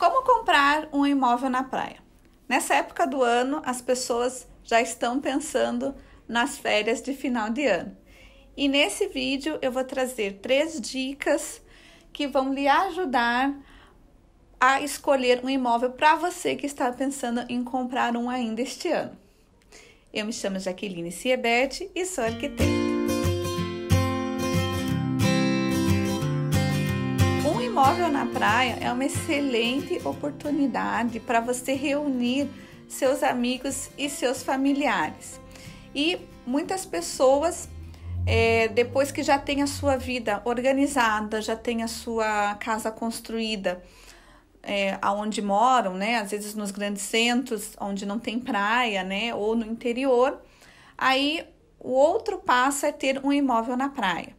Como comprar um imóvel na praia? Nessa época do ano, as pessoas já estão pensando nas férias de final de ano. E nesse vídeo eu vou trazer três dicas que vão lhe ajudar a escolher um imóvel para você que está pensando em comprar um ainda este ano. Eu me chamo Jaqueline Siebert e sou arquiteta. móvel na praia é uma excelente oportunidade para você reunir seus amigos e seus familiares. E muitas pessoas, é, depois que já tem a sua vida organizada, já tem a sua casa construída, é, aonde moram, né? Às vezes nos grandes centros, onde não tem praia, né? Ou no interior. Aí o outro passo é ter um imóvel na praia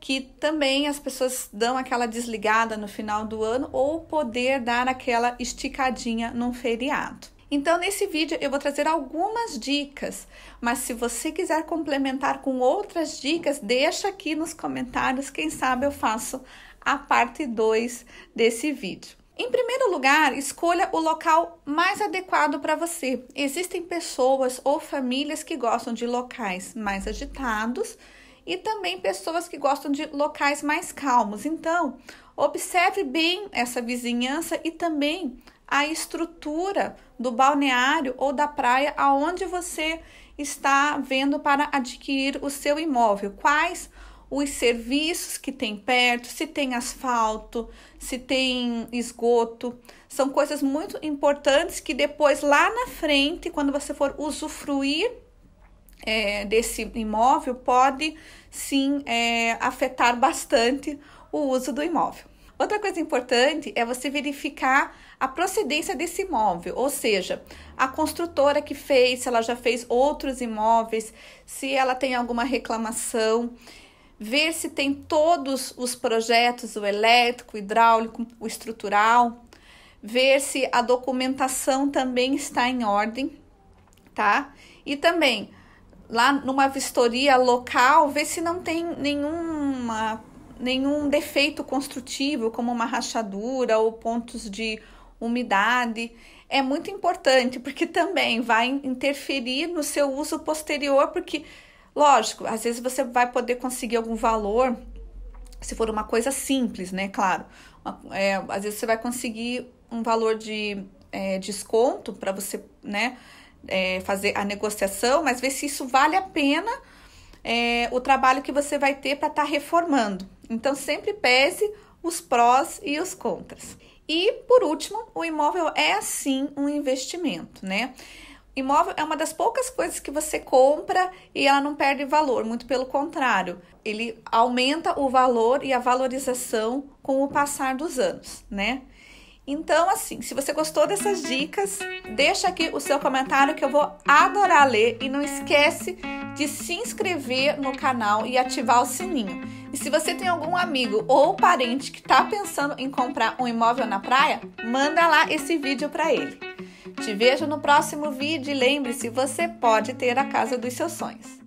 que também as pessoas dão aquela desligada no final do ano ou poder dar aquela esticadinha num feriado. Então, nesse vídeo eu vou trazer algumas dicas, mas se você quiser complementar com outras dicas, deixa aqui nos comentários, quem sabe eu faço a parte 2 desse vídeo. Em primeiro lugar, escolha o local mais adequado para você. Existem pessoas ou famílias que gostam de locais mais agitados e também pessoas que gostam de locais mais calmos. Então, observe bem essa vizinhança e também a estrutura do balneário ou da praia aonde você está vendo para adquirir o seu imóvel. Quais os serviços que tem perto, se tem asfalto, se tem esgoto. São coisas muito importantes que depois lá na frente, quando você for usufruir é, desse imóvel pode sim é, afetar bastante o uso do imóvel. Outra coisa importante é você verificar a procedência desse imóvel, ou seja, a construtora que fez, se ela já fez outros imóveis, se ela tem alguma reclamação, ver se tem todos os projetos, o elétrico, o hidráulico, o estrutural, ver se a documentação também está em ordem, tá? E também lá numa vistoria local, ver se não tem nenhuma, nenhum defeito construtivo, como uma rachadura ou pontos de umidade. É muito importante, porque também vai interferir no seu uso posterior, porque, lógico, às vezes você vai poder conseguir algum valor, se for uma coisa simples, né? Claro. É, às vezes você vai conseguir um valor de é, desconto para você, né? é, fazer a negociação, mas ver se isso vale a pena é, o trabalho que você vai ter para estar tá reformando. Então, sempre pese os prós e os contras. E, por último, o imóvel é assim um investimento, né? Imóvel é uma das poucas coisas que você compra e ela não perde valor, muito pelo contrário, ele aumenta o valor e a valorização com o passar dos anos, né? Então, assim, se você gostou dessas dicas, deixa aqui o seu comentário que eu vou adorar ler e não esquece de se inscrever no canal e ativar o sininho. E se você tem algum amigo ou parente que está pensando em comprar um imóvel na praia, manda lá esse vídeo para ele. Te vejo no próximo vídeo e lembre-se, você pode ter a casa dos seus sonhos.